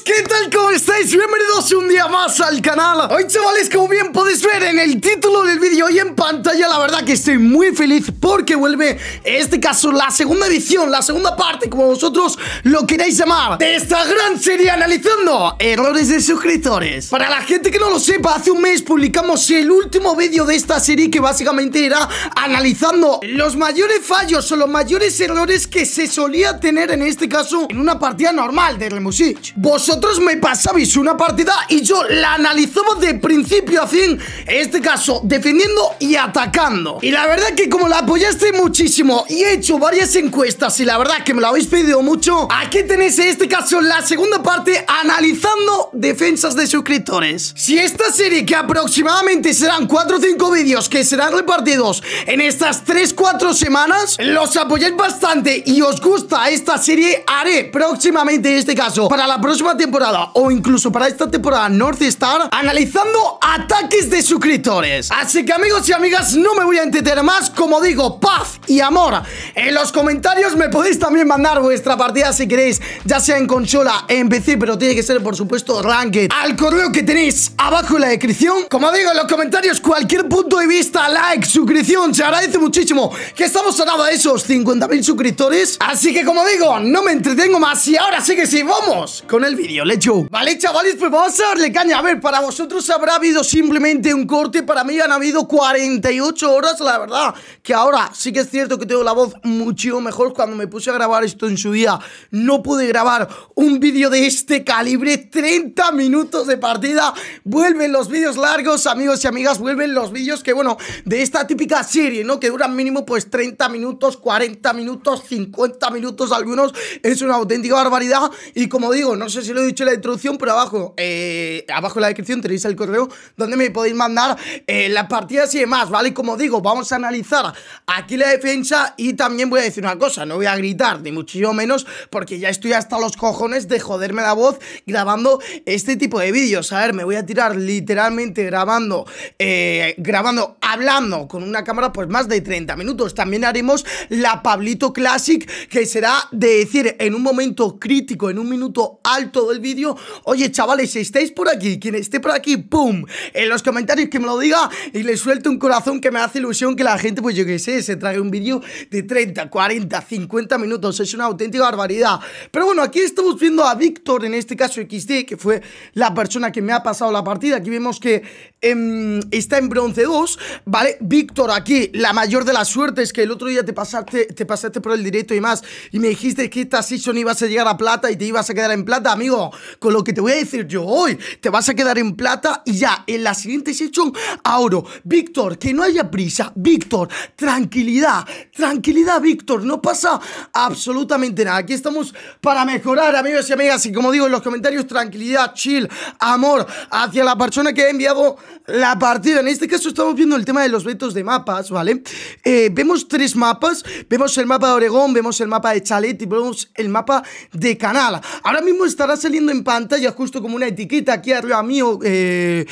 ¿qué tal? ¿Cómo estáis? Bienvenidos un día más al canal Hoy chavales, como bien podéis ver en el título del vídeo y en pantalla La verdad que estoy muy feliz porque vuelve, este caso, la segunda edición La segunda parte, como vosotros lo queráis llamar De esta gran serie analizando errores de suscriptores Para la gente que no lo sepa, hace un mes publicamos el último vídeo de esta serie Que básicamente era analizando los mayores fallos o los mayores errores que se solía tener en este caso En una partida normal de Remusich Vos vosotros me pasabais una partida y yo la analizaba de principio a fin, en este caso, defendiendo y atacando. Y la verdad que como la apoyaste muchísimo y he hecho varias encuestas y la verdad que me lo habéis pedido mucho, aquí tenéis en este caso la segunda parte analizando defensas de suscriptores. Si esta serie, que aproximadamente serán 4 o 5 vídeos que serán repartidos en estas 3-4 semanas, los apoyáis bastante y os gusta esta serie, haré próximamente este caso, para la próxima temporada o incluso para esta temporada North Star analizando ataques de suscriptores. Así que amigos y amigas, no me voy a entretener más. Como digo, paz y amor. En los comentarios me podéis también mandar vuestra partida si queréis, ya sea en consola, en PC, pero tiene que ser por supuesto Ranked. Al correo que tenéis abajo en la descripción. Como digo, en los comentarios cualquier punto de vista, like, suscripción, se agradece muchísimo que estamos a nada de esos 50.000 suscriptores. Así que como digo, no me entretengo más y ahora sí que sí, vamos con el video vídeo, lecho. Vale, chavales, pues vamos a darle caña A ver, para vosotros habrá habido simplemente un corte Para mí han habido 48 horas, la verdad Que ahora sí que es cierto que tengo la voz mucho mejor Cuando me puse a grabar esto en su día No pude grabar un vídeo de este calibre 30 minutos de partida Vuelven los vídeos largos, amigos y amigas Vuelven los vídeos que, bueno, de esta típica serie, ¿no? Que duran mínimo pues 30 minutos, 40 minutos, 50 minutos algunos Es una auténtica barbaridad Y como digo, no sé lo he dicho en la introducción, pero abajo, eh, abajo en la descripción tenéis el correo donde me podéis mandar eh, las partidas y demás, ¿vale? Como digo, vamos a analizar aquí la defensa y también voy a decir una cosa, no voy a gritar, ni muchísimo menos, porque ya estoy hasta los cojones de joderme la voz grabando este tipo de vídeos. A ver, me voy a tirar literalmente grabando, eh, grabando, hablando con una cámara, pues más de 30 minutos. También haremos la Pablito Classic, que será de decir en un momento crítico, en un minuto alto, todo el vídeo. Oye, chavales, si estáis por aquí, quien esté por aquí, ¡pum! En los comentarios que me lo diga y le suelto un corazón que me hace ilusión que la gente, pues yo qué sé, se trague un vídeo de 30, 40, 50 minutos. Es una auténtica barbaridad. Pero bueno, aquí estamos viendo a Víctor, en este caso XD, que fue la persona que me ha pasado la partida. Aquí vemos que Em, está en bronce 2, ¿vale? Víctor aquí, la mayor de las suertes que el otro día te pasaste, te pasaste por el directo y más y me dijiste que esta sesión ibas a llegar a plata y te ibas a quedar en plata, amigo. Con lo que te voy a decir yo hoy, te vas a quedar en plata y ya en la siguiente sesión a oro. Víctor, que no haya prisa. Víctor, tranquilidad, tranquilidad, Víctor. No pasa absolutamente nada. Aquí estamos para mejorar, amigos y amigas. Y como digo en los comentarios, tranquilidad, chill, amor hacia la persona que he enviado la partida. En este caso estamos viendo el tema de los vetos de mapas, ¿vale? Eh, vemos tres mapas. Vemos el mapa de Oregón, vemos el mapa de Chalet y vemos el mapa de Canal. Ahora mismo estará saliendo en pantalla justo como una etiqueta aquí arriba mío, eh,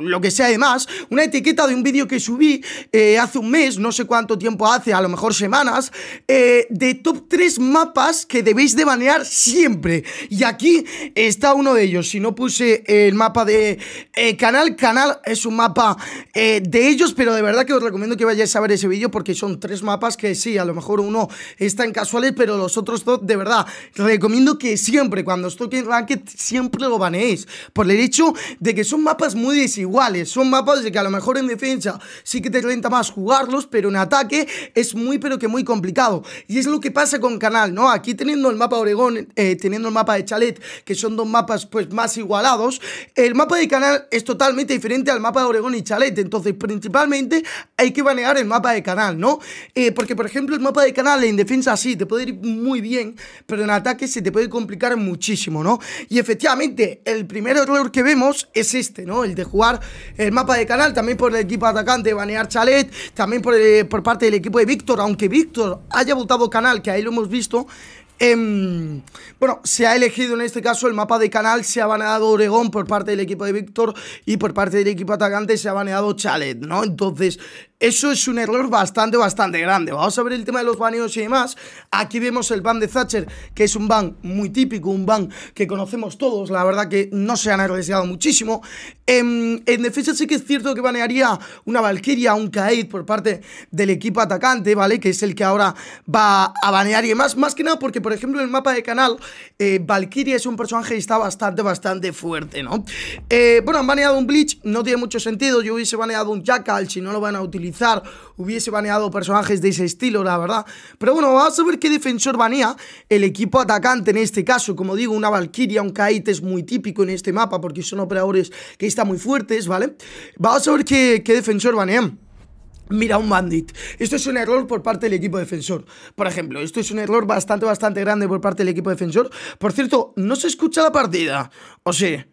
lo que sea además, una etiqueta de un vídeo que subí eh, hace un mes, no sé cuánto tiempo hace, a lo mejor semanas, de top 3 mapas que debéis de banear siempre. Y aquí está uno de ellos. Si no puse el mapa de Canal, Canal es un mapa eh, de ellos, pero de verdad que os recomiendo que vayáis a ver ese vídeo porque son tres mapas que sí, a lo mejor uno está en casuales, pero los otros dos, de verdad, recomiendo que siempre, cuando os toque Ranked, siempre lo baneéis. Por el hecho de que son mapas muy desiguales, son mapas de que a lo mejor en defensa sí que te renta más jugarlos, pero en ataque es muy, pero que muy complicado. Y es lo que pasa con Canal, ¿no? Aquí teniendo el mapa Oregón, eh, teniendo el mapa de Chalet, que son dos mapas pues más igualados, el mapa de Canal es totalmente diferente al mapa de Oregón y Chalet, Entonces, principalmente hay que banear el mapa de canal, ¿no? Eh, porque, por ejemplo, el mapa de canal en defensa sí te puede ir muy bien, pero en ataque se te puede complicar muchísimo, ¿no? Y efectivamente, el primer error que vemos es este, ¿no? El de jugar el mapa de canal también por el equipo atacante, banear Chalet, también por, eh, por parte del equipo de Víctor, aunque Víctor haya votado canal, que ahí lo hemos visto, Em, bueno, se ha elegido en este caso el mapa de canal, se ha baneado Oregón por parte del equipo de Víctor y por parte del equipo atacante se ha baneado Chalet, ¿no? Entonces, eso es un error bastante, bastante grande. Vamos a ver el tema de los baneos y demás. Aquí vemos el ban de Thatcher, que es un ban muy típico, un ban que conocemos todos. La verdad que no se han arriesgado muchísimo. Em, en, defensa sí que es cierto que banearía una Valkyria, un Kaid por parte del equipo atacante, ¿vale? Que es el que ahora va a banear y demás. Más que nada porque, por ejemplo, en el mapa de canal, eh, Valkyria es un personaje y está bastante, bastante fuerte, ¿no? Eh, bueno, han baneado un Bleach, no tiene mucho sentido. Yo hubiese baneado un Jackal si no lo van a utilizar hubiese baneado personajes de ese estilo, la verdad. Pero bueno, vamos a ver qué defensor banea el equipo atacante en este caso. Como digo, una Valkyria, un Kite es muy típico en este mapa porque son operadores que están muy fuertes, ¿vale? Vamos a ver qué, qué defensor banean. Mira un bandit. Esto es un error por parte del equipo defensor. Por ejemplo, esto es un error bastante, bastante grande por parte del equipo defensor. Por cierto, no se escucha la partida. O sea...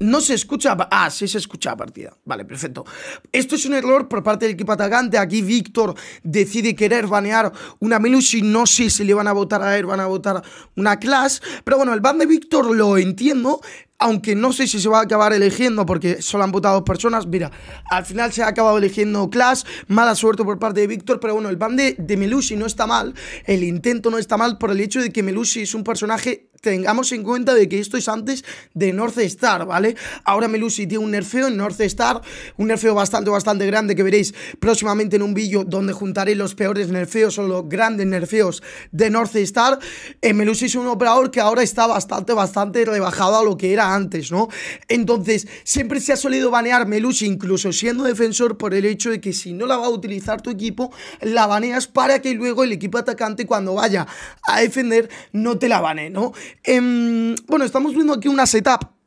No se escucha... Ah, sí se escucha partida. Vale, perfecto. Esto es un error por parte del equipo atacante. Aquí Víctor decide querer banear una Melusi. no sé si le van a votar a él, van a votar una Clash. Pero bueno, el ban de Víctor lo entiendo. Aunque no sé si se va a acabar eligiendo porque solo han votado dos personas. Mira, al final se ha acabado eligiendo Clash. Mala suerte por parte de Víctor. Pero bueno, el ban de, de Melusi no está mal. El intento no está mal por el hecho de que Melusi es un personaje tengamos en cuenta de que esto es antes de North Star, ¿vale? Ahora Melusi tiene un nerfeo en North Star, un nerfeo bastante, bastante grande que veréis próximamente en un vídeo donde juntaré los peores nerfeos o los grandes nerfeos de North Star. en eh, Melusi es un operador que ahora está bastante, bastante rebajado a lo que era antes, ¿no? Entonces, siempre se ha solido banear Melusi, incluso siendo defensor, por el hecho de que si no la va a utilizar tu equipo, la baneas para que luego el equipo atacante cuando vaya a defender no te la bane, ¿no? Em, bueno, estamos viendo aquí una setup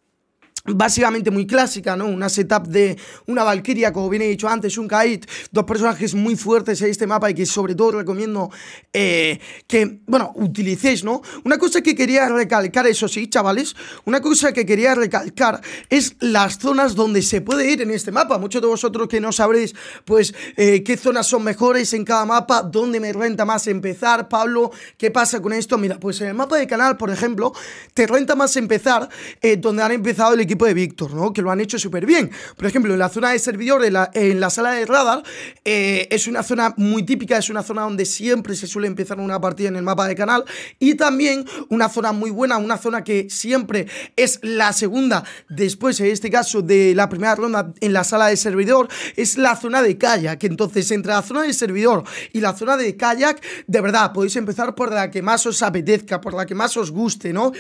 básicamente muy clásica, ¿no? Una setup de una Valkyria, como bien he dicho antes, un Kaid, dos personajes muy fuertes en este mapa y que sobre todo recomiendo eh, que, bueno, utilicéis, ¿no? Una cosa que quería recalcar, eso sí, chavales, una cosa que quería recalcar es las zonas donde se puede ir en este mapa. Muchos de vosotros que no sabréis, pues, eh, qué zonas son mejores en cada mapa, dónde me renta más empezar, Pablo, ¿qué pasa con esto? Mira, pues en el mapa de canal, por ejemplo, te renta más empezar eh, donde han empezado el de Víctor, ¿no? Que lo han hecho súper bien. Por ejemplo, en la zona de servidor, en la, sala de radar, eh, es una zona muy típica, es una zona donde siempre se suele empezar una partida en el mapa de canal. Y también una zona muy buena, una zona que siempre es la segunda, después en este caso de la primera ronda en la sala de servidor, es la zona de kayak. Entonces, entre la zona de servidor y la zona de kayak, de verdad, podéis empezar por la que más os apetezca, por la que más os guste, ¿no?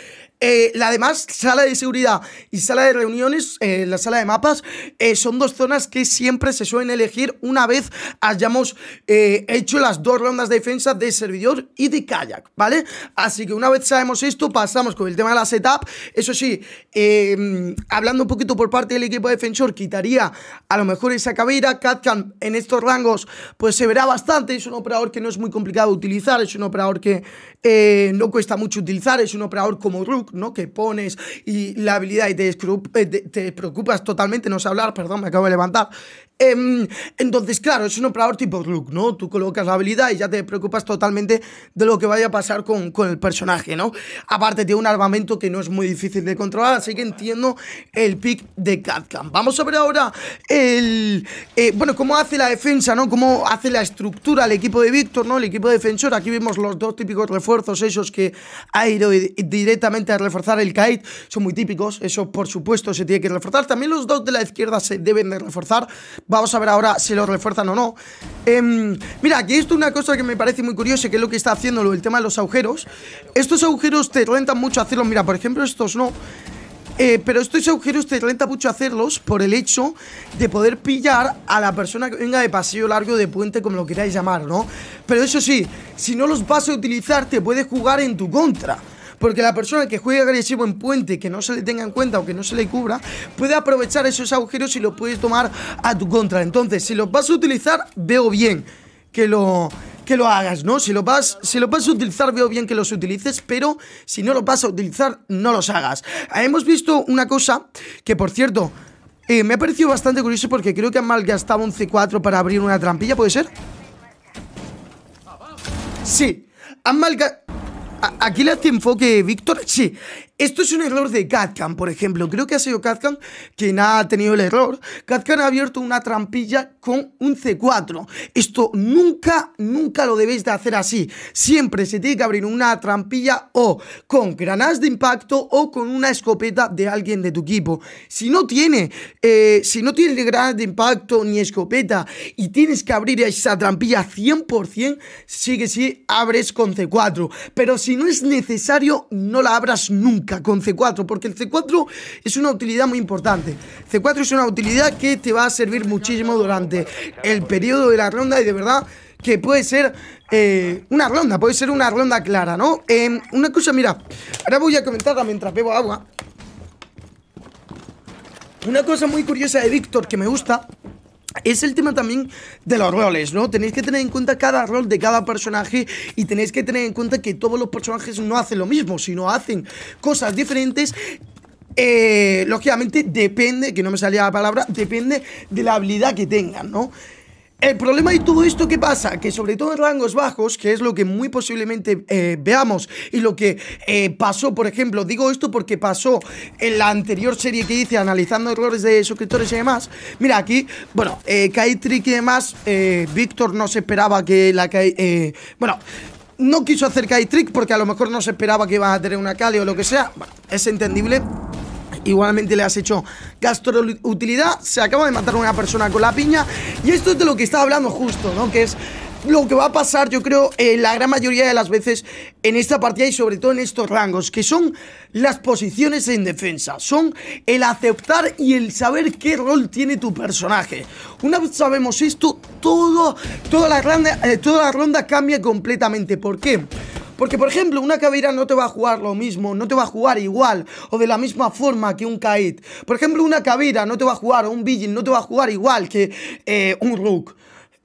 Eh, la demás sala de seguridad y sala de reuniones, eh, la sala de mapas, eh, son dos zonas que siempre se suelen elegir una vez hayamos hecho las dos rondas de defensa de servidor y de kayak, ¿vale? Así que una vez sabemos esto, pasamos con el tema de la setup. Eso sí, em, hablando un poquito por parte del equipo defensor, quitaría a lo mejor esa cabera. Catcam en estos rangos, pues se verá bastante. Es un operador que no es muy complicado de utilizar, es un operador que no cuesta mucho utilizar, es un operador como Rook ¿no? que pones y la habilidad y eh, te, te preocupas totalmente, no sé hablar, perdón, me acabo de levantar, Em, entonces, claro, es un operador tipo Look, ¿no? Tú colocas la habilidad y ya te preocupas totalmente de lo que vaya a pasar con, el personaje, ¿no? Aparte tiene un armamento que no es muy difícil de controlar, así que entiendo el pick de Catcam. Vamos a ver ahora el... Eh, bueno, cómo hace la defensa, ¿no? Cómo hace la estructura el equipo de Víctor, ¿no? El equipo defensor, aquí vemos los dos típicos refuerzos, esos que ha ido directamente a reforzar el kite, son muy típicos, eso por supuesto se tiene que reforzar. También los dos de la izquierda se deben de reforzar, Vamos a ver ahora si lo refuerzan o no. Em, mira, aquí esto es una cosa que me parece muy curiosa, que es lo que está haciendo el tema de los agujeros. Estos agujeros te rentan mucho hacerlos. Mira, por ejemplo, estos no. Eh, pero estos agujeros te renta mucho hacerlos por el hecho de poder pillar a la persona que venga de pasillo largo, de puente, como lo queráis llamar, ¿no? Pero eso sí, si no los vas a utilizar, te puedes jugar en tu contra. Porque la persona que juega agresivo en puente, que no se le tenga en cuenta o que no se le cubra, puede aprovechar esos agujeros y los puedes tomar a tu contra. Entonces, si los vas a utilizar, veo bien que lo que lo hagas, ¿no? Si lo vas, si lo vas a utilizar, veo bien que los utilices, pero si no los vas a utilizar, no los hagas. Hemos visto una cosa que, por cierto, eh, me ha parecido bastante curioso porque creo que han malgastado un C4 para abrir una trampilla, ¿puede ser? Sí, han malgastado aquí le hace enfoque Víctor. Sí, esto es un error de CatCam, por ejemplo. Creo que ha sido CatCam quien ha tenido el error. CatCam ha abierto una trampilla con un C4. Esto nunca, nunca lo debéis de hacer así. Siempre se tiene que abrir una trampilla o con granadas de impacto o con una escopeta de alguien de tu equipo. Si no tiene, eh, si no tiene granadas de impacto ni escopeta y tienes que abrir esa trampilla 100%, sí que sí abres con C4. Pero si no es necesario, no la abras nunca con C4, porque el C4 es una utilidad muy importante. C4 es una utilidad que te va a servir muchísimo durante el periodo de la ronda y de verdad que puede ser eh, una ronda, puede ser una ronda clara, ¿no? Em, una cosa, mira, ahora voy a comentarla mientras bebo agua. Una cosa muy curiosa de Víctor que me gusta es el tema también de los roles, ¿no? Tenéis que tener en cuenta cada rol de cada personaje y tenéis que tener en cuenta que todos los personajes no hacen lo mismo, sino hacen cosas diferentes eh, lógicamente depende, que no me salía la palabra, depende de la habilidad que tengan, ¿no? El problema de todo esto que pasa, que sobre todo en rangos bajos, que es lo que muy posiblemente eh, veamos y lo que eh, pasó, por ejemplo, digo esto porque pasó en la anterior serie que hice analizando errores de suscriptores y demás, mira aquí, bueno, Kai eh, Trick y demás, Víctor no se esperaba que la Kai... bueno, no quiso hacer Kai Trick porque a lo mejor no se esperaba que iba a tener una Kali o lo que sea, bueno, es entendible igualmente le has hecho gastroutilidad, se acaba de matar a una persona con la piña y esto es de lo que estaba hablando justo, ¿no? Que es lo que va a pasar, yo creo, eh, la gran mayoría de las veces en esta partida y sobre todo en estos rangos, que son las posiciones en defensa, son el aceptar y el saber qué rol tiene tu personaje. Una vez sabemos esto, todo, toda, la eh, toda la ronda cambia completamente. ¿Por qué? Porque, por ejemplo, una cabera no te va a jugar lo mismo, no te va a jugar igual o de la misma forma que un Kaid. Por ejemplo, una cabera no te va a jugar, o un bijin no te va a jugar igual que eh, un rook.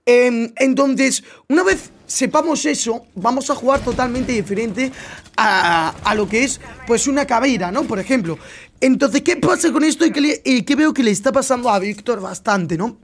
Em, entonces, una vez sepamos eso, vamos a jugar totalmente diferente a, lo que es pues una cabera, ¿no? Por ejemplo. Entonces, ¿qué pasa con esto y qué, y qué veo que le está pasando a Víctor bastante, ¿no?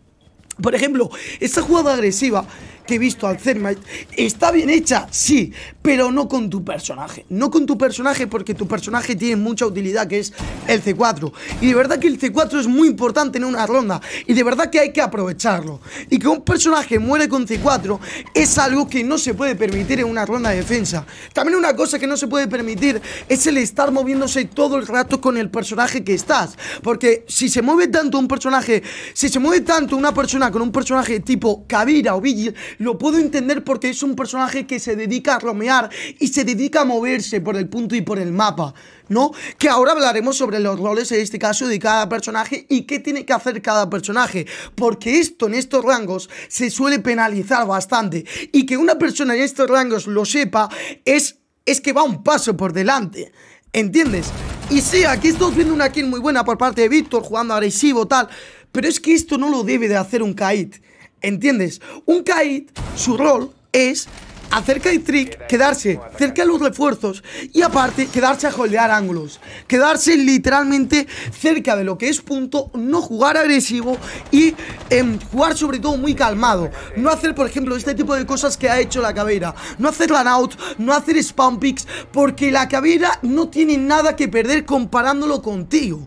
Por ejemplo, esta jugada agresiva que he visto al Zermite. está bien hecha, sí, pero no con tu personaje. No con tu personaje porque tu personaje tiene mucha utilidad, que es el C4. Y de verdad que el C4 es muy importante en una ronda. Y de verdad que hay que aprovecharlo. Y que un personaje muere con C4 es algo que no se puede permitir en una ronda de defensa. También una cosa que no se puede permitir es el estar moviéndose todo el rato con el personaje que estás. Porque si se mueve tanto un personaje, si se mueve tanto una persona con un personaje tipo Kabira o Vigil, lo puedo entender porque es un personaje que se dedica a romear y se dedica a moverse por el punto y por el mapa, ¿no? Que ahora hablaremos sobre los roles en este caso de cada personaje y qué tiene que hacer cada personaje. Porque esto en estos rangos se suele penalizar bastante. Y que una persona en estos rangos lo sepa es, es que va un paso por delante. ¿Entiendes? Y sí, aquí estamos viendo una kill muy buena por parte de Víctor, jugando agresivo, tal. Pero es que esto no lo debe de hacer un Kaid ¿Entiendes? Un kite, su rol es Hacer kite Trick, quedarse cerca de los refuerzos y aparte quedarse a holdear ángulos. Quedarse literalmente cerca de lo que es punto, no jugar agresivo y em, jugar sobre todo muy calmado. No hacer, por ejemplo, este tipo de cosas que ha hecho la cabera. No hacer run out, no hacer spam picks, porque la cabera no tiene nada que perder comparándolo contigo.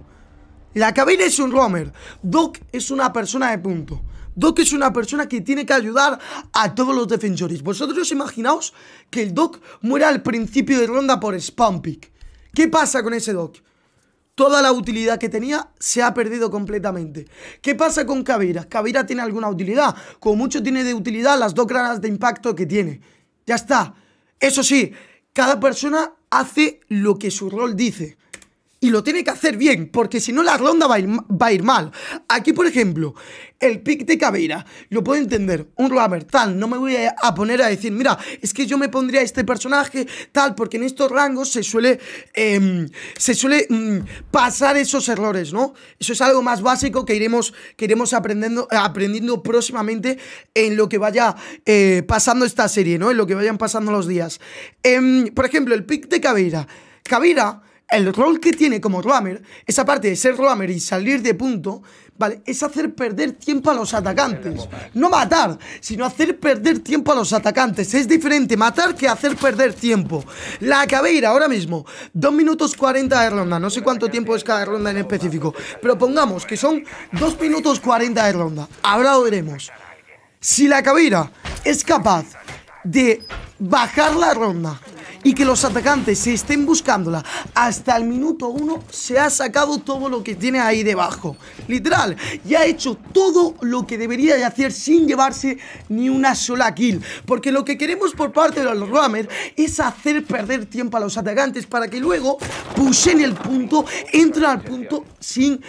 La cabera es un roamer, Doc es una persona de punto. Doc es una persona que tiene que ayudar a todos los defensores. Vosotros imaginaos que el Doc muera al principio de ronda por spam pick. ¿Qué pasa con ese Doc? Toda la utilidad que tenía se ha perdido completamente. ¿Qué pasa con Caveira? Cabira tiene alguna utilidad. Como mucho tiene de utilidad las dos granas de impacto que tiene. Ya está. Eso sí, cada persona hace lo que su rol dice y lo tiene que hacer bien, porque si no la ronda va a, ir, mal. Aquí, por ejemplo, el pick de Cabeira, lo puedo entender, un roamer, tal, no me voy a poner a decir, mira, es que yo me pondría este personaje, tal, porque en estos rangos se suele, em, se suele mm, pasar esos errores, ¿no? Eso es algo más básico que iremos, aprendiendo, próximamente en lo que vaya eh, pasando esta serie, ¿no? En lo que vayan pasando los días. Em, por ejemplo, el pick de Cabeira. Cabeira el rol que tiene como Roamer, esa parte de ser Roamer y salir de punto, ¿vale? Es hacer perder tiempo a los atacantes. No matar, sino hacer perder tiempo a los atacantes. Es diferente matar que hacer perder tiempo. La cabira ahora mismo, 2 minutos 40 de ronda. No sé cuánto tiempo es cada ronda en específico, pero pongamos que son 2 minutos 40 de ronda. Ahora lo veremos. Si la cabira es capaz de bajar la ronda y que los atacantes se estén buscándola hasta el minuto uno, se ha sacado todo lo que tiene ahí debajo. Literal, Y ha hecho todo lo que debería de hacer sin llevarse ni una sola kill. Porque lo que queremos por parte de los Ramers es hacer perder tiempo a los atacantes para que luego pusen el punto, entren al punto sin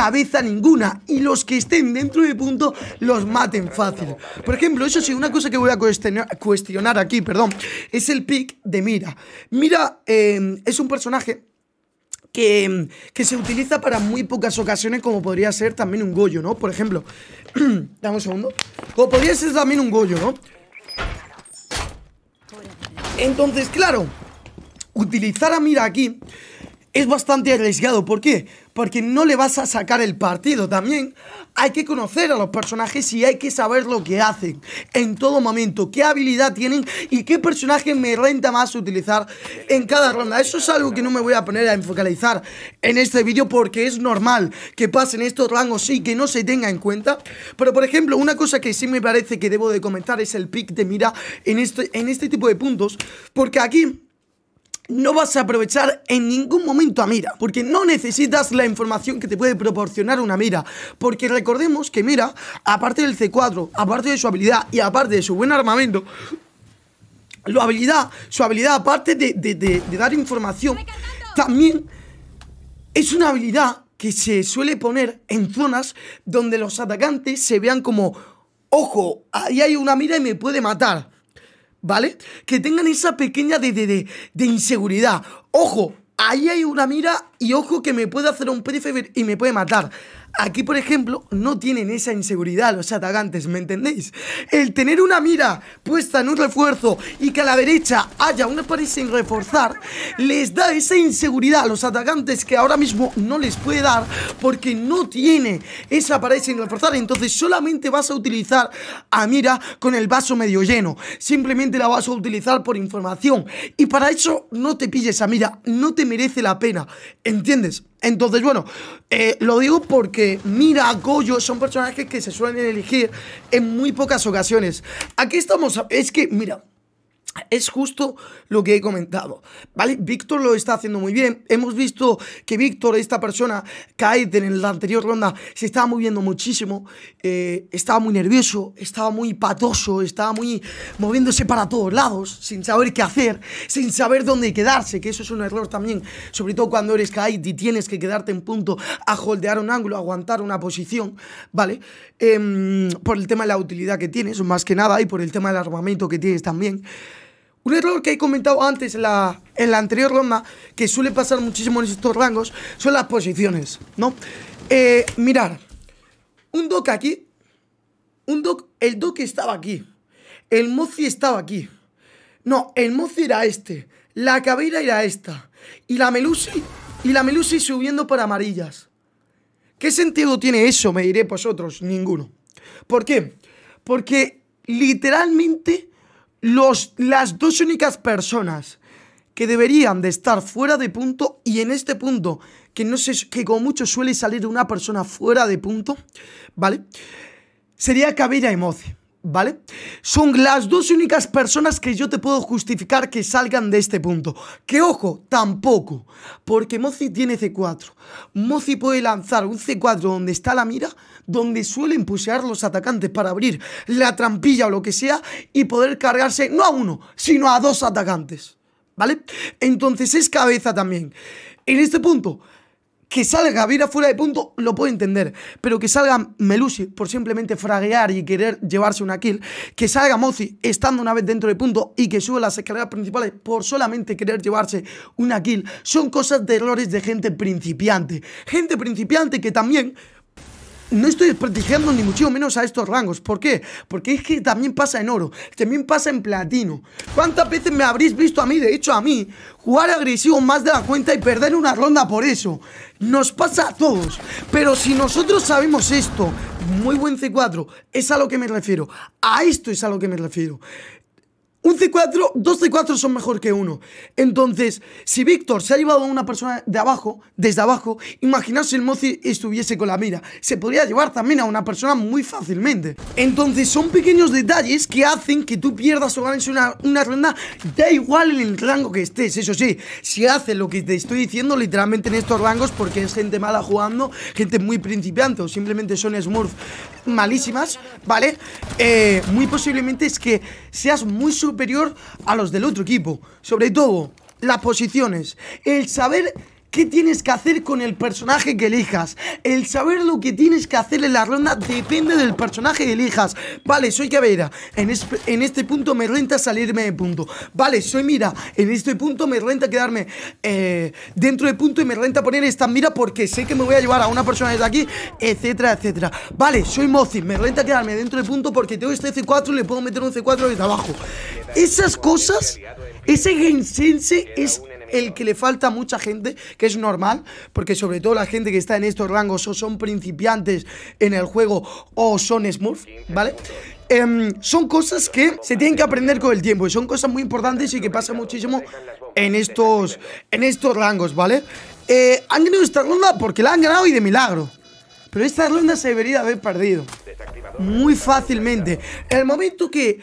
cabeza ninguna y los que estén dentro de punto los maten fácil. Por ejemplo, eso sí, una cosa que voy a cuestionar, aquí, perdón, es el pick de Mira. Mira eh, es un personaje que, se utiliza para muy pocas ocasiones, como podría ser también un Goyo, ¿no? Por ejemplo, dame un segundo. Como podría ser también un Goyo, ¿no? Entonces, claro, utilizar a Mira aquí es bastante arriesgado. ¿Por qué? porque no le vas a sacar el partido. También hay que conocer a los personajes y hay que saber lo que hacen en todo momento, qué habilidad tienen y qué personaje me renta más utilizar en cada ronda. Eso es algo que no me voy a poner a enfocalizar en este vídeo porque es normal que pasen estos rangos y que no se tenga en cuenta. Pero, por ejemplo, una cosa que sí me parece que debo de comentar es el pick de mira en este, en este tipo de puntos, porque aquí no vas a aprovechar en ningún momento a Mira, porque no necesitas la información que te puede proporcionar una Mira, porque recordemos que Mira, aparte del C4, aparte de su habilidad y aparte de su buen armamento, habilidad, su habilidad aparte de, de dar información, también es una habilidad que se suele poner en zonas donde los atacantes se vean como, ojo, ahí hay una mira y me puede matar. ¿vale? Que tengan esa pequeña de, de, inseguridad. Ojo, ahí hay una mira y ojo que me puede hacer un prefe y me puede matar. Aquí, por ejemplo, no tienen esa inseguridad los atacantes, ¿me entendéis? El tener una mira puesta en un refuerzo y que a la derecha haya una pared sin reforzar, les da esa inseguridad a los atacantes que ahora mismo no les puede dar porque no tiene esa pared sin reforzar. Entonces solamente vas a utilizar a mira con el vaso medio lleno. Simplemente la vas a utilizar por información. Y para eso no te pilles a mira, no te merece la pena. ¿Entiendes? Entonces, bueno, eh, lo digo porque Mira, Goyo son personajes que se suelen elegir en muy pocas ocasiones. Aquí estamos, es que, mira, es justo lo que he comentado, ¿vale? Víctor lo está haciendo muy bien. Hemos visto que Víctor, esta persona, Kaiden, en la anterior ronda, se estaba moviendo muchísimo. Eh, estaba muy nervioso, estaba muy patoso, estaba muy moviéndose para todos lados, sin saber qué hacer, sin saber dónde quedarse, que eso es un error también. Sobre todo cuando eres Kaiden y tienes que quedarte en punto a holdear un ángulo, aguantar una posición, ¿vale? Em, por el tema de la utilidad que tienes, más que nada, y por el tema del armamento que tienes también. Un error que he comentado antes en la, anterior ronda, que suele pasar muchísimo en estos rangos, son las posiciones, ¿no? Eh, mirar, un doc aquí, un doc, el doc estaba aquí, el mozi estaba aquí, no, el mozi era este, la cabera era esta, y la melusi, y la melusi subiendo para amarillas. ¿Qué sentido tiene eso? Me diré vosotros, ninguno. ¿Por qué? Porque literalmente las dos únicas personas que deberían de estar fuera de punto y en este punto, que no sé, que como mucho suele salir una persona fuera de punto, ¿vale? Sería Cabella y Mozi, ¿vale? Son las dos únicas personas que yo te puedo justificar que salgan de este punto. Que ojo, tampoco, porque Mozi tiene C4. Mozi puede lanzar un C4 donde está la mira donde suelen pusear los atacantes para abrir la trampilla o lo que sea y poder cargarse no a uno, sino a dos atacantes. ¿Vale? Entonces es cabeza también. En este punto, que salga Vira fuera de punto, lo puedo entender. Pero que salga Melusi por simplemente fraguear y querer llevarse una kill. Que salga Mozi estando una vez dentro de punto y que sube las escaleras principales por solamente querer llevarse una kill. Son cosas de errores de gente principiante. Gente principiante que también no estoy desprestigiando ni mucho menos a estos rangos. ¿Por qué? Porque es que también pasa en oro, también pasa en platino. ¿Cuántas veces me habréis visto a mí, de hecho a mí, jugar agresivo más de la cuenta y perder una ronda por eso? Nos pasa a todos. Pero si nosotros sabemos esto, muy buen C4, es a lo que me refiero. A esto es a lo que me refiero. Un C4, dos C4 son mejor que uno. Entonces, si Víctor se ha llevado a una persona de abajo, desde abajo, imaginaos si el Mozi estuviese con la mira. Se podría llevar también a una persona muy fácilmente. Entonces, son pequeños detalles que hacen que tú pierdas o ganes una, una ronda, da igual en el rango que estés. Eso sí, si hace lo que te estoy diciendo literalmente en estos rangos, porque es gente mala jugando, gente muy principiante o simplemente son smurfs malísimas, ¿vale? Eh, muy posiblemente es que seas muy superior a los del otro equipo. Sobre todo, las posiciones, el saber qué tienes que hacer con el personaje que elijas. El saber lo que tienes que hacer en la ronda depende del personaje que elijas. Vale, soy Caveira. En, este punto me renta salirme de punto. Vale, soy Mira. En este punto me renta quedarme eh, dentro de punto y me renta poner esta mira porque sé que me voy a llevar a una persona desde aquí, etcétera, etcétera. Vale, soy Mozi. Me renta quedarme dentro de punto porque tengo este C4 y le puedo meter un C4 desde abajo. Esas cosas, ese game sense es el que le falta a mucha gente, que es normal, porque sobre todo la gente que está en estos rangos o son principiantes en el juego o son smurf, ¿vale? Em, son cosas que se tienen que aprender con el tiempo y son cosas muy importantes y que pasan muchísimo en estos, en estos rangos, ¿vale? Eh, han ganado esta ronda porque la han ganado y de milagro. Pero esta ronda se debería haber perdido. Muy fácilmente. el momento que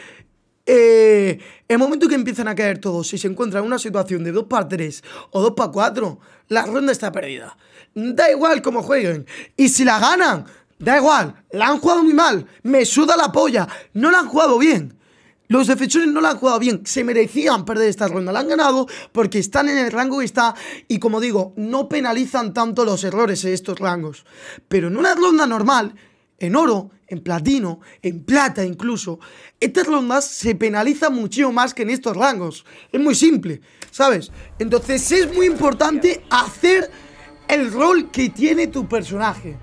eh, el momento que empiezan a caer todos, si se encuentran en una situación de 2 para 3 o 2 para 4, la ronda está perdida. Da igual cómo jueguen. Y si la ganan, da igual. La han jugado muy mal. Me suda la polla. No la han jugado bien. Los defensores no la han jugado bien, se merecían perder esta ronda, la han ganado porque están en el rango que está y como digo, no penalizan tanto los errores en estos rangos. Pero en una ronda normal, en oro, en platino, en plata incluso. Estas rondas se penaliza muchísimo más que en estos rangos. Es muy simple, ¿sabes? Entonces es muy importante hacer el rol que tiene tu personaje.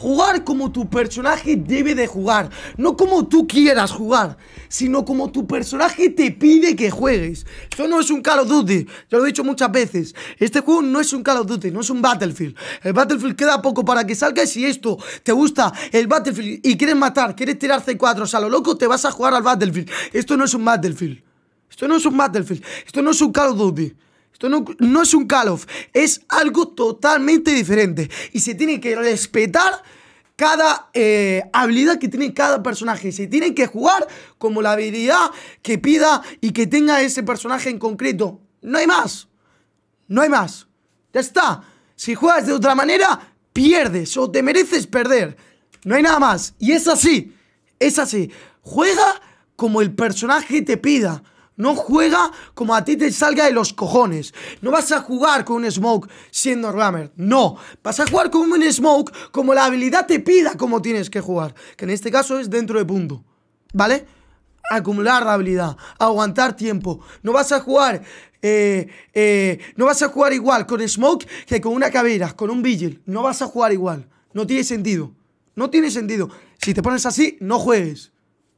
Jugar como tu personaje debe de jugar, no como tú quieras jugar, sino como tu personaje te pide que juegues. Esto no es un Call of Duty, ya lo he dicho muchas veces. Este juego no es un Call of Duty, no es un Battlefield. El Battlefield queda poco para que salga y si esto te gusta el Battlefield y quieres matar, quieres tirar C4, o sea, lo loco, te vas a jugar al Battlefield. Esto no es un Battlefield. Esto no es un Battlefield. Esto no es un Call of Duty. Esto no, es un call of, es algo totalmente diferente. Y se tiene que respetar cada eh, habilidad que tiene cada personaje. Se tiene que jugar como la habilidad que pida y que tenga ese personaje en concreto. No hay más. No hay más. Ya está. Si juegas de otra manera, pierdes o te mereces perder. No hay nada más. Y es así. Es así. Juega como el personaje te pida. No juega como a ti te salga de los cojones. No vas a jugar con un smoke siendo rammer. No. Vas a jugar con un smoke como la habilidad te pida como tienes que jugar. Que en este caso es dentro de punto. ¿Vale? Acumular la habilidad. Aguantar tiempo. No vas a jugar... Eh, eh, no vas a jugar igual con smoke que con una cabera, con un vigil. No vas a jugar igual. No tiene sentido. No tiene sentido. Si te pones así, no juegues.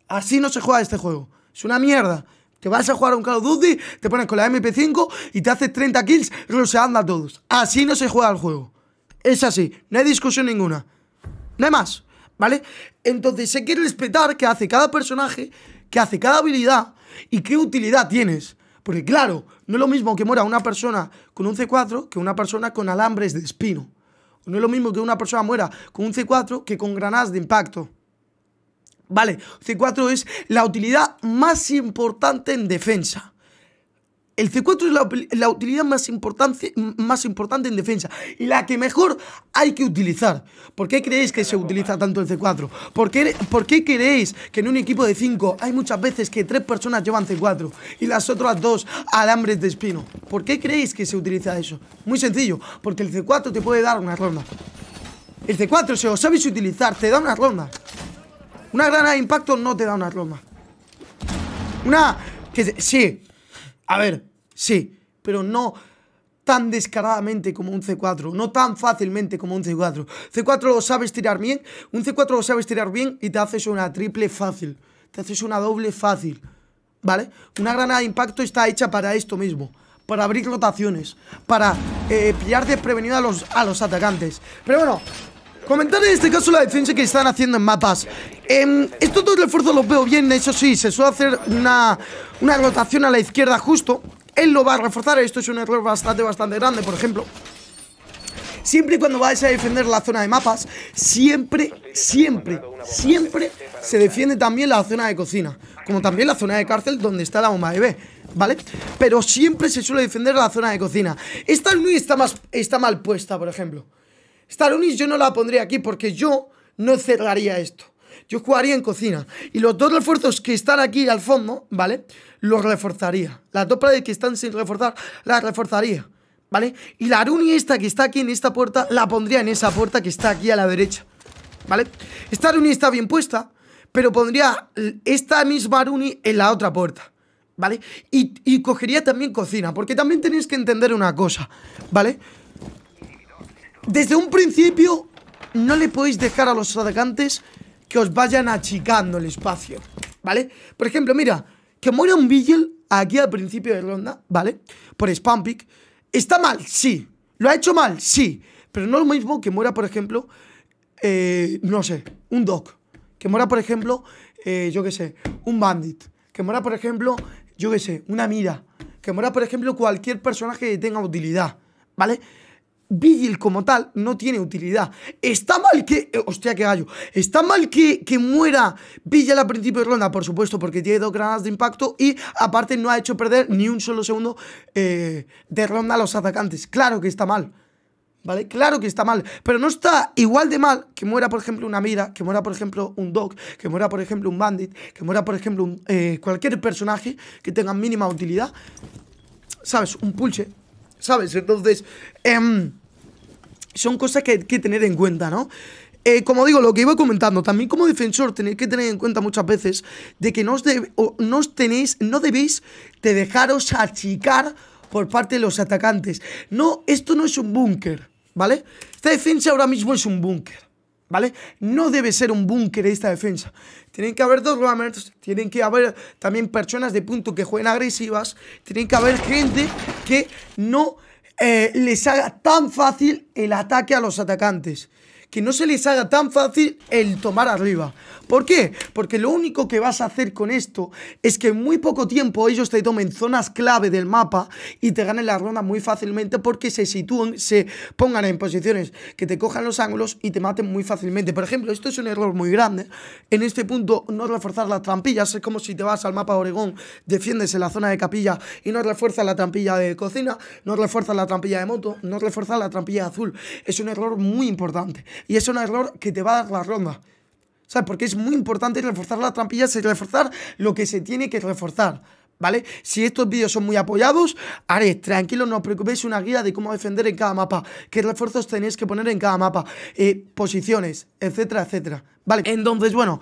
Así no se juega este juego. Es una mierda. Te vas a jugar a un Call of Duty, te pones con la MP5 y te haces 30 kills se a todos. Así no se juega el juego. Es así, no hay discusión ninguna. No hay más, ¿vale? Entonces se quiere respetar qué hace cada personaje, qué hace cada habilidad y qué utilidad tienes. Porque claro, no es lo mismo que muera una persona con un C4 que una persona con alambres de espino. No es lo mismo que una persona muera con un C4 que con granadas de impacto. ¿vale? C4 es la utilidad más importante en defensa. El C4 es la, utilidad más importante, más importante en defensa y la que mejor hay que utilizar. ¿Por qué creéis que se utiliza tanto el C4? ¿Por qué, ¿Por qué creéis que en un equipo de 5 hay muchas veces que tres personas llevan C4 y las otras dos alambres de espino? ¿Por qué creéis que se utiliza eso? Muy sencillo, porque el C4 te puede dar una ronda. El C4, si lo sabes utilizar, te da una ronda. Una granada de impacto no te da una roma. Una... Sí. A ver, sí. Pero no tan descaradamente como un C4, no tan fácilmente como un C4. C4 lo sabes tirar bien, un C4 lo sabes tirar bien y te haces una triple fácil, te haces una doble fácil, ¿vale? Una granada de impacto está hecha para esto mismo, para abrir rotaciones, para eh, pillar desprevenido a los, a los atacantes. Pero bueno, Comentar en este caso la defensa que están haciendo en mapas. Em, esto todo el refuerzos lo veo bien, eso sí, se suele hacer una, una rotación a la izquierda justo. Él lo va a reforzar, esto es un error bastante, bastante grande, por ejemplo. Siempre y cuando vayas a defender la zona de mapas, siempre, siempre, siempre se defiende también la zona de cocina, como también la zona de cárcel donde está la bomba de B, ¿vale? Pero siempre se suele defender la zona de cocina. Esta no está, más, está mal puesta, por ejemplo. Esta Unis yo no la pondría aquí porque yo no cerraría esto. Yo jugaría en cocina. Y los dos refuerzos que están aquí al fondo, ¿vale? Los reforzaría. Las dos paredes que están sin reforzar, las reforzaría. ¿Vale? Y la Aruni esta que está aquí en esta puerta, la pondría en esa puerta que está aquí a la derecha. ¿Vale? Esta Aruni está bien puesta, pero pondría esta misma Aruni en la otra puerta. ¿Vale? Y, y cogería también cocina, porque también tenéis que entender una cosa, ¿vale? Desde un principio no le podéis dejar a los atacantes que os vayan achicando el espacio, ¿vale? Por ejemplo, mira, que muera un Vigil aquí al principio de ronda, ¿vale? Por spam ¿Está mal? Sí. ¿Lo ha hecho mal? Sí. Pero no es lo mismo que muera, por ejemplo, eh, no sé, un Doc. Que muera, por ejemplo, eh, yo qué sé, un Bandit. Que muera, por ejemplo, yo qué sé, una Mira. Que muera, por ejemplo, cualquier personaje que tenga utilidad, ¿vale? Vigil como tal no tiene utilidad. Está mal que... Eh, hostia, qué gallo. Está mal que, que muera Vigil al principio de ronda, por supuesto, porque tiene dos granadas de impacto y aparte no ha hecho perder ni un solo segundo eh, de ronda a los atacantes. Claro que está mal. ¿Vale? Claro que está mal, pero no está igual de mal que muera, por ejemplo, una Mira, que muera, por ejemplo, un dog, que muera, por ejemplo, un Bandit, que muera, por ejemplo, eh, cualquier personaje que tenga mínima utilidad. ¿Sabes? Un pulche. ¿Sabes? Entonces, em, son cosas que hay que tener en cuenta, ¿no? Eh, como digo, lo que iba comentando, también como defensor tenéis que tener en cuenta muchas veces de que no os, no tenéis, no debéis dejaros achicar por parte de los atacantes. No, esto no es un búnker, ¿vale? Esta defensa ahora mismo es un búnker, ¿vale? No debe ser un búnker esta defensa. Tienen que haber dos tienen que haber también personas de punto que jueguen agresivas, tienen que haber gente que no eh, les haga tan fácil el ataque a los atacantes que no se les haga tan fácil el tomar arriba. ¿Por qué? Porque lo único que vas a hacer con esto es que en muy poco tiempo ellos te tomen zonas clave del mapa y te ganen la ronda muy fácilmente porque se sitúen, se pongan en posiciones que te cojan los ángulos y te maten muy fácilmente. Por ejemplo, esto es un error muy grande. En este punto, no reforzar las trampillas. Es como si te vas al mapa de Oregón, defiendes en la zona de capilla y no refuerzas la trampilla de cocina, no refuerzas la trampilla de moto, no refuerzas la trampilla azul. Es un error muy importante y es un error que te va a dar la ronda. ¿Sabes? Porque es muy importante reforzar las trampillas y reforzar lo que se tiene que reforzar. ¿vale? Si estos vídeos son muy apoyados, haré, tranquilo, no os preocupéis, una guía de cómo defender en cada mapa, qué refuerzos tenéis que poner en cada mapa, eh, posiciones, etcétera, etcétera, ¿vale? Entonces, bueno,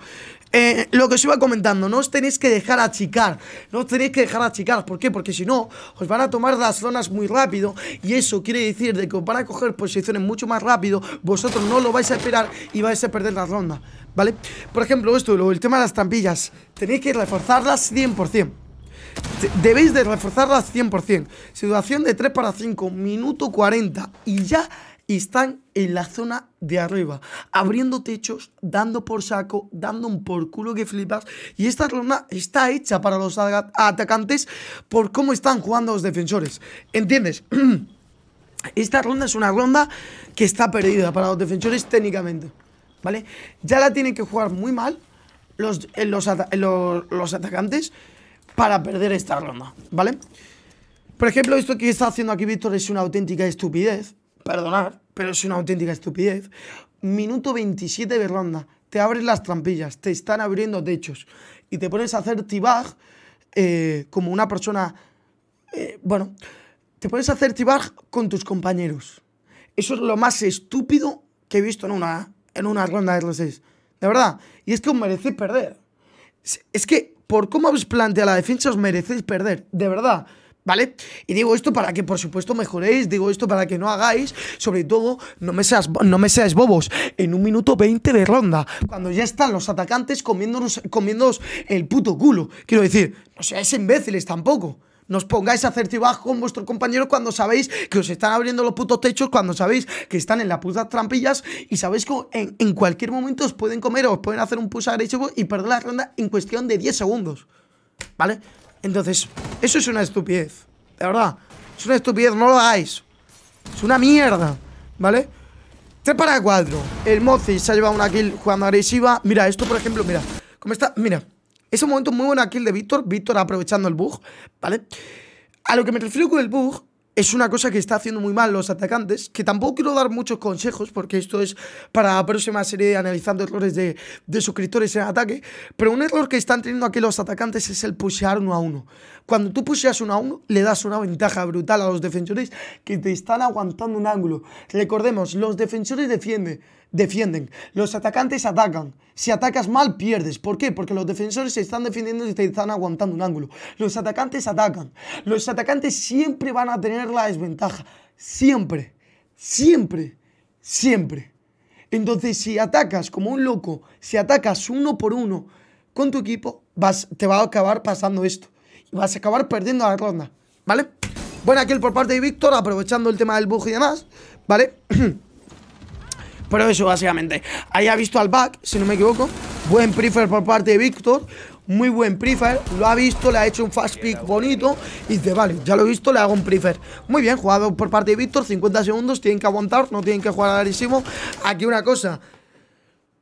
eh, lo que os iba comentando, no os tenéis que dejar achicar, no os tenéis que dejar achicar, ¿por qué? Porque si no, os van a tomar las zonas muy rápido y eso quiere decir de que os van a coger posiciones mucho más rápido, vosotros no lo vais a esperar y vais a perder la ronda, ¿vale? Por ejemplo, esto, el tema de las trampillas, tenéis que reforzarlas 100%. Debéis de reforzarla 100%. Situación de 3 para 5, minuto 40. Y ya están en la zona de arriba, abriendo techos, dando por saco, dando un por culo que flipas. Y esta ronda está hecha para los atacantes por cómo están jugando los defensores. ¿Entiendes? Esta ronda es una ronda que está perdida para los defensores técnicamente. ¿Vale? Ya la tienen que jugar muy mal los eh, atacantes para perder esta ronda, ¿vale? Por ejemplo, esto que está haciendo aquí Víctor es una auténtica estupidez. Perdonad, pero es una auténtica estupidez. Minuto 27 de ronda. Te abres las trampillas, te están abriendo techos. Y te pones a hacer tibag eh, como una persona... Eh, bueno, te pones a hacer tibag con tus compañeros. Eso es lo más estúpido que he visto en una, en una ronda de los 6 De verdad. Y es que os merecéis perder. Es que por cómo os plantea la defensa, os merecéis perder, de verdad. ¿Vale? Y digo esto para que, por supuesto, mejoréis. Digo esto para que no hagáis. Sobre todo, no me, seas, no me bobos. En un minuto 20 de ronda. Cuando ya están los atacantes comiéndonos, comiéndonos el puto culo. Quiero decir, no seáis imbéciles tampoco nos pongáis a hacer trabajo con vuestros compañeros cuando sabéis que os están abriendo los putos techos, cuando sabéis que están en las putas trampillas y sabéis que en, cualquier momento os pueden comer o os pueden hacer un push agresivo y perder la ronda en cuestión de 10 segundos. ¿Vale? Entonces, eso es una estupidez. De verdad, es una estupidez, no lo hagáis. Es una mierda, ¿vale? 3 para 4. El Mozi se ha llevado una kill jugando agresiva. Mira, esto por ejemplo, mira. ¿Cómo está? Mira, es un momento muy bueno aquí el de Víctor, Víctor aprovechando el bug, ¿vale? A lo que me refiero con el bug es una cosa que está haciendo muy mal los atacantes, que tampoco quiero dar muchos consejos, porque esto es para la próxima serie analizando errores de, de suscriptores en ataque, pero un error que están teniendo aquí los atacantes es el pushear uno a uno, cuando tú pusieras un a uno, le das una ventaja brutal a los defensores que te están aguantando un ángulo. Recordemos, los defensores defienden, defienden, los atacantes atacan. Si atacas mal, pierdes. ¿Por qué? Porque los defensores se están defendiendo y te están aguantando un ángulo. Los atacantes atacan. Los atacantes siempre van a tener la desventaja. Siempre. Siempre. Siempre. Entonces, si atacas como un loco, si atacas uno por uno con tu equipo, vas, te va a acabar pasando esto vas a acabar perdiendo la ronda, ¿vale? aquí aquel por parte de Víctor, aprovechando el tema del bug y demás, ¿vale? Pero eso, básicamente. Ahí ha visto al back, si no me equivoco. Buen prefer por parte de Víctor. Muy buen prefer. Lo ha visto, le ha hecho un fast pick bonito. Y dice, vale, ya lo he visto, le hago un prefer. Muy bien, jugado por parte de Víctor. 50 segundos, tienen que aguantar, no tienen que jugar agresivo Aquí una cosa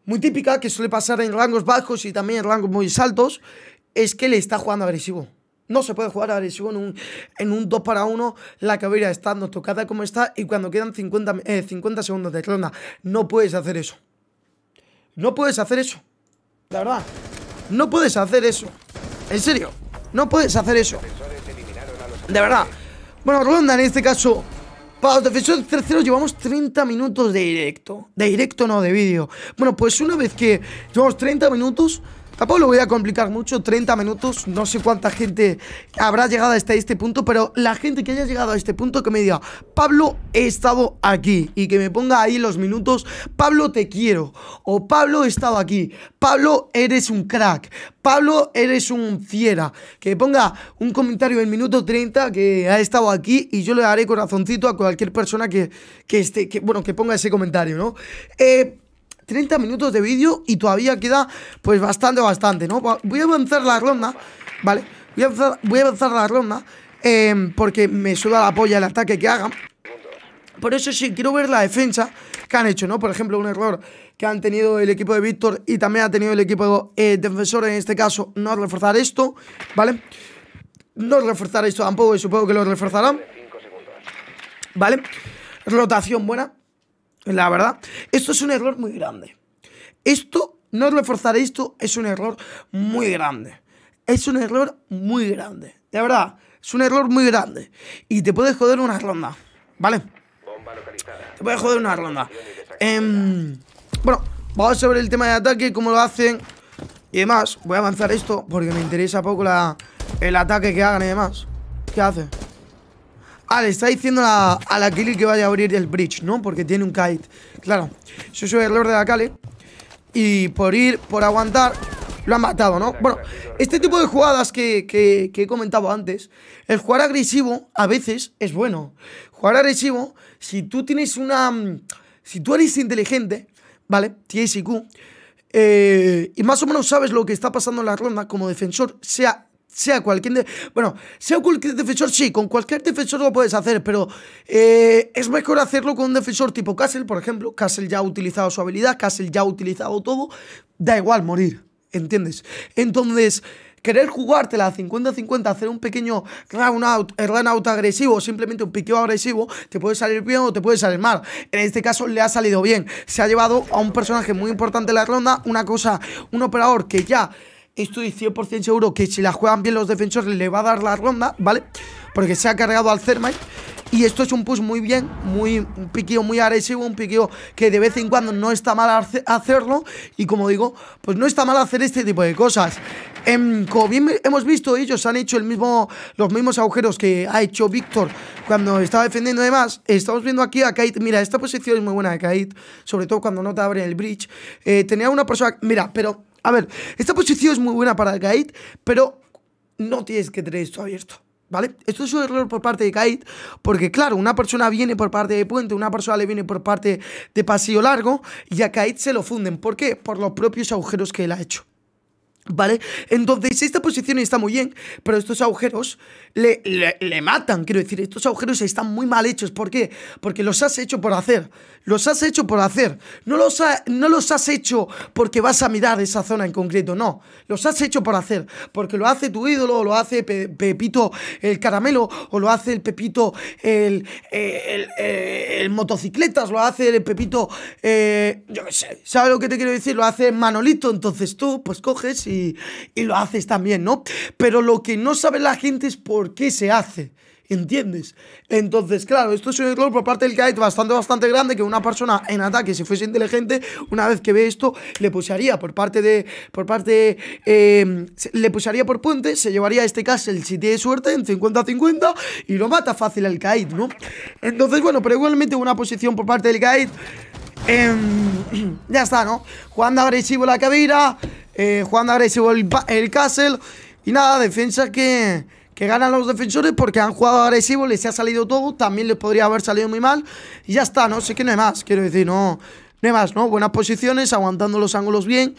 muy típica que suele pasar en rangos bajos y también en rangos muy altos es que le está jugando agresivo. No se puede jugar agresivo en un, en un 2 para 1. La está estando tocada como está y cuando quedan 50, eh, segundos de ronda, No puedes hacer eso. No puedes hacer eso. La verdad. No puedes hacer eso. En serio. No puedes hacer eso. De verdad. Bueno, Ronda en este caso para los defensores terceros llevamos 30 minutos de directo. De directo no, de vídeo. Bueno, pues una vez que llevamos 30 minutos, Tampoco lo voy a complicar mucho, 30 minutos, no sé cuánta gente habrá llegado hasta este punto, pero la gente que haya llegado a este punto que me diga, Pablo, he estado aquí, y que me ponga ahí los minutos, Pablo, te quiero, o Pablo, he estado aquí, Pablo, eres un crack, Pablo, eres un fiera, que ponga un comentario en minuto 30 que ha estado aquí y yo le daré corazoncito a cualquier persona que, esté, que, bueno, que ponga ese comentario, ¿no? Eh... 30 minutos de vídeo y todavía queda pues bastante, bastante, ¿no? Voy a avanzar la ronda, ¿vale? Voy a avanzar, la ronda eh, porque me suda la polla el ataque que hagan. Por eso sí, quiero ver la defensa que han hecho, ¿no? Por ejemplo, un error que han tenido el equipo de Víctor y también ha tenido el equipo de eh, defensor en este caso, no reforzar esto, ¿vale? No reforzar esto tampoco y supongo que lo reforzarán, ¿vale? Rotación buena, la verdad. Esto es un error muy grande. Esto, no reforzar esto, es un error muy grande. Es un error muy grande. De verdad, es un error muy grande. Y te puedes joder una ronda, ¿vale? te puedes joder una ronda. Em, bueno, vamos sobre el tema de ataque, cómo lo hacen y demás. Voy a avanzar esto porque me interesa poco la, el ataque que hagan y demás. ¿Qué hacen? Ah, le está diciendo a, la Kili que vaya a abrir el bridge, ¿no? Porque tiene un kite. Claro, Eso soy el Lord de la Y por ir, por aguantar, lo han matado, ¿no? Bueno, este tipo de jugadas que, he comentado antes, el jugar agresivo a veces es bueno. Jugar agresivo, si tú tienes una... Mm, si tú eres inteligente, ¿vale? Tienes IQ. Eh, y más o menos sabes lo que está pasando en la ronda como defensor, sea sea cualquier... bueno, sea cualquier defensor, sí, con cualquier defensor lo puedes hacer, pero eh, es mejor hacerlo con un defensor tipo Castle, por ejemplo. Castle ya ha utilizado su habilidad, Castle ya ha utilizado todo. Da igual morir, ¿entiendes? Entonces querer jugártela 50-50, hacer un pequeño round out, eh, run out agresivo, simplemente un piqueo agresivo, te puede salir bien o te puede salir mal. En este caso le ha salido bien. Se ha llevado a un personaje muy importante de la ronda, una cosa, un operador que ya estoy 100% seguro que si la juegan bien los defensores le va a dar la ronda, ¿vale? Porque se ha cargado al Zermite y esto es un push muy bien, muy, un piqueo muy agresivo, un piqueo que de vez en cuando no está mal hacerlo. Y como digo, pues no está mal hacer este tipo de cosas. Em, como bien hemos visto, ellos han hecho los mismos agujeros que ha hecho Víctor cuando estaba defendiendo además. Estamos viendo aquí a Kaid. Mira, esta posición es muy buena de Kaid. sobre todo cuando no te abre el bridge. Eh, tenía una persona... Mira, pero a ver, esta posición es muy buena para Kaid, pero no tienes que tener esto abierto. ¿Vale? Esto es un error por parte de Kaid, porque claro, una persona viene por parte de Puente, una persona le viene por parte de Pasillo Largo, y a Kaid se lo funden. ¿Por qué? Por los propios agujeros que él ha hecho. ¿Vale? Entonces, esta posición está muy bien, pero estos agujeros le, matan. Quiero decir, estos agujeros están muy mal hechos. ¿Por qué? Porque los has hecho por hacer. Los has hecho por hacer. No los, no los has hecho porque vas a mirar esa zona en concreto. No. Los has hecho por hacer. Porque lo hace tu ídolo, o lo hace Pepito el caramelo, o lo hace el Pepito el, el, el, motocicletas, lo hace el Pepito. Eh, yo qué sé. ¿Sabes lo que te quiero decir? Lo hace Manolito. Entonces tú, pues coges y y, lo haces también, ¿no? Pero lo que no sabe la gente es por qué se hace. ¿Entiendes? Entonces, claro, esto es un error por parte del kite bastante, bastante grande que una persona en ataque, si fuese inteligente, una vez que ve esto, le pusearía por parte de... Por parte... Em, le pusearía por puente, se llevaría a este el si tiene suerte, en 50-50 y lo mata fácil el kite, ¿no? Entonces, bueno, pero igualmente una posición por parte del kite... Em, ya está, ¿no? Jugando agresivo la cabira. Eh, jugando agresivo el, Castle. Y nada, defensa que, que ganan los defensores porque han jugado agresivo, les ha salido todo, también les podría haber salido muy mal. Y ya está, ¿no? Sé que no hay más, quiero decir, no, no hay más, ¿no? Buenas posiciones, aguantando los ángulos bien.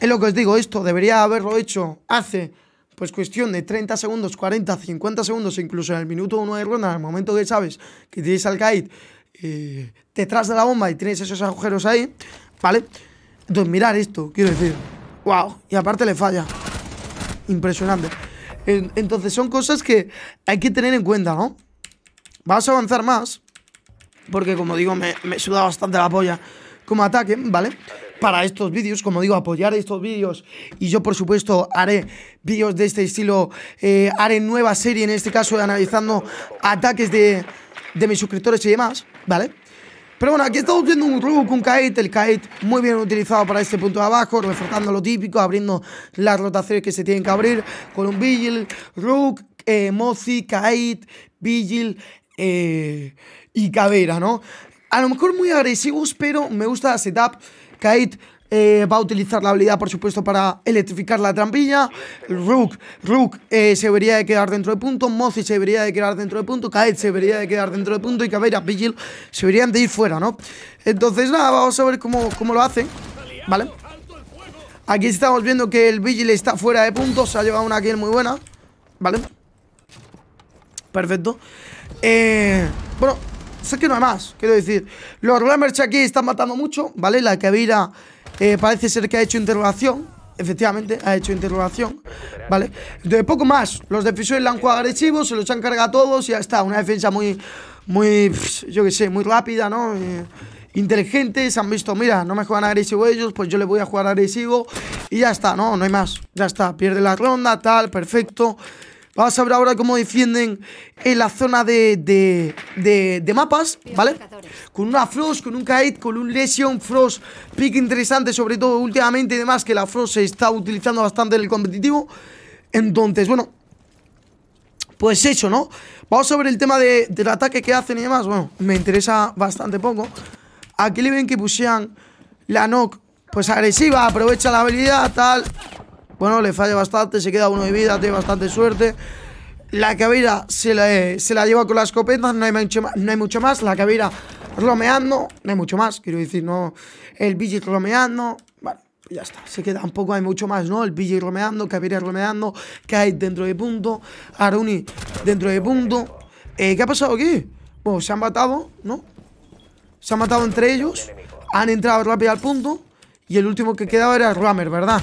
Es lo que os digo, esto debería haberlo hecho hace, pues cuestión de 30 segundos, 40, 50 segundos, incluso en el minuto 1 de ronda, en el momento que sabes que tienes al Kaid eh, detrás de la bomba y tienes esos agujeros ahí, ¿vale? Entonces, mirar esto, quiero decir. ¡Wow! Y aparte le falla. Impresionante. Entonces son cosas que hay que tener en cuenta, ¿no? Vamos a avanzar más. Porque como digo, me, me suda bastante la polla como ataque, ¿vale? Para estos vídeos, como digo, apoyar estos vídeos y yo por supuesto haré vídeos de este estilo, eh, haré nueva serie en este caso analizando ataques de, de mis suscriptores y demás, ¿vale? Pero bueno, aquí estamos viendo un Rook, un Kite, el Kite muy bien utilizado para este punto de abajo, reforzando lo típico, abriendo las rotaciones que se tienen que abrir, con un Vigil, Rook, eh, Mozi, Kite, Vigil eh, y Cabera, ¿no? A lo mejor muy agresivos, pero me gusta la setup, Kite eh, va a utilizar la habilidad, por supuesto, para electrificar la trampilla. Rook, Rook eh, se debería de quedar dentro de punto. Mozi se debería de quedar dentro de punto. Kaed se debería de quedar dentro de punto. Y Caveira, Vigil se deberían de ir fuera, ¿no? Entonces, nada, vamos a ver cómo, lo hacen. ¿Vale? Aquí estamos viendo que el Vigil está fuera de punto. Se ha llevado una kill muy buena. ¿Vale? Perfecto. Eh, bueno, sé que no hay más, quiero decir. Los Ramers aquí están matando mucho, ¿vale? La Kavira eh, parece ser que ha hecho interrogación efectivamente, ha hecho interrogación, ¿vale? Entonces, poco más. Los defensores le han jugado agresivos, se los han cargado a todos y ya está. Una defensa muy, muy, yo qué sé, muy rápida, ¿no? Eh, inteligente, se han visto, mira, no me juegan agresivo ellos, pues yo les voy a jugar agresivo y ya está, ¿no? No hay más. Ya está, pierde la ronda, tal, perfecto. Vamos a ver ahora cómo defienden en la zona de, de, de, mapas, ¿vale? Con una Frost, con un Kite, con un Lesion, Frost, pick interesante, sobre todo últimamente, y demás, que la Frost se está utilizando bastante en el competitivo. Entonces, bueno, pues eso, ¿no? Vamos a ver el tema del ataque que hacen y demás. Bueno, me interesa bastante poco. Aquí le ven que pushean la NOC, pues agresiva, aprovecha la habilidad, tal bueno, le falla bastante, se queda uno de vida, tiene bastante suerte. La cabira eh, se la, lleva con la escopeta, no hay mucho más, no hay mucho más. la cabira romeando, no hay mucho más, quiero decir, no, el Billy romeando, bueno, ya está, se queda un poco, hay mucho más, ¿no? El BJ romeando, cabira romeando, cae dentro de punto, Aruni dentro de punto. Eh, ¿Qué ha pasado aquí? Bueno, se han matado, ¿no? Se han matado entre ellos, han entrado rápido al punto y el último que quedaba era Ramer, ¿verdad?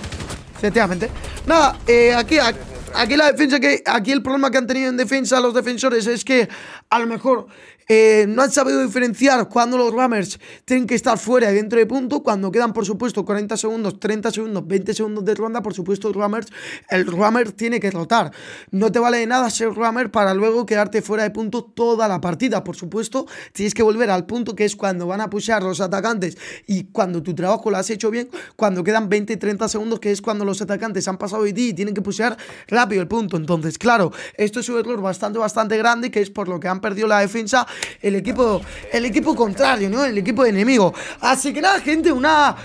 Efectivamente. Nada, eh, aquí, aquí la defensa que. Aquí el problema que han tenido en defensa los defensores es que a lo mejor eh, no han sabido diferenciar cuando los Rammers tienen que estar fuera Y dentro de punto, cuando quedan, por supuesto, 40 segundos, 30 segundos, 20 segundos de ronda, por supuesto, Rammers, el Rammers tiene que rotar. No te vale de nada ser Rammer para luego quedarte fuera de punto toda la partida. Por supuesto, tienes que volver al punto que es cuando van a pusear los atacantes y cuando tu trabajo lo has hecho bien, cuando quedan 20, 30 segundos, que es cuando los atacantes han pasado de ti y tienen que pusear rápido el punto. Entonces, claro, esto es un error bastante, bastante grande, que es por lo que han perdido la defensa el equipo, el equipo contrario, ¿no? El equipo enemigo. Así que nada, gente, una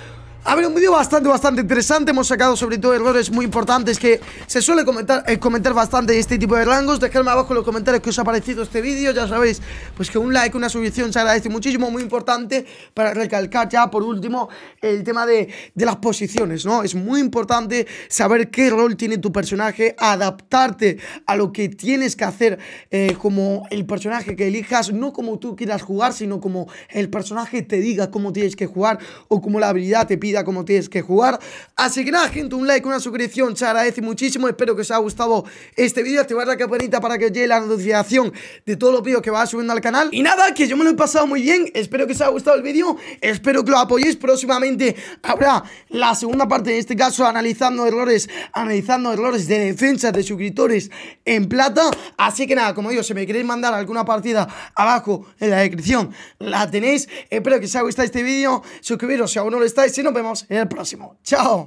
a ver, un vídeo bastante, bastante interesante. Hemos sacado sobre todo errores muy importantes que se suele comentar, eh, comentar bastante este tipo de rangos. Dejadme abajo en los comentarios que os ha parecido este vídeo. Ya sabéis, pues que un like, una suscripción se agradece muchísimo. Muy importante para recalcar ya por último el tema de, las posiciones, ¿no? Es muy importante saber qué rol tiene tu personaje, adaptarte a lo que tienes que hacer eh, como el personaje que elijas, no como tú quieras jugar, sino como el personaje te diga cómo tienes que jugar o como la habilidad te pida como tienes que jugar. Así que nada, gente, un like, una suscripción, se agradece muchísimo. Espero que os haya gustado este vídeo. Activar la campanita para que os llegue la notificación de todos los vídeos que va subiendo al canal. Y nada, que yo me lo he pasado muy bien. Espero que os haya gustado el vídeo. Espero que lo apoyéis. Próximamente habrá la segunda parte, en este caso, analizando errores, analizando errores de defensa de suscriptores en plata. Así que nada, como digo, si me queréis mandar alguna partida abajo en la descripción, la tenéis. Espero que os haya gustado este vídeo. Suscribiros si aún no lo estáis. Si no, vemos pues en el próximo. ¡Chao!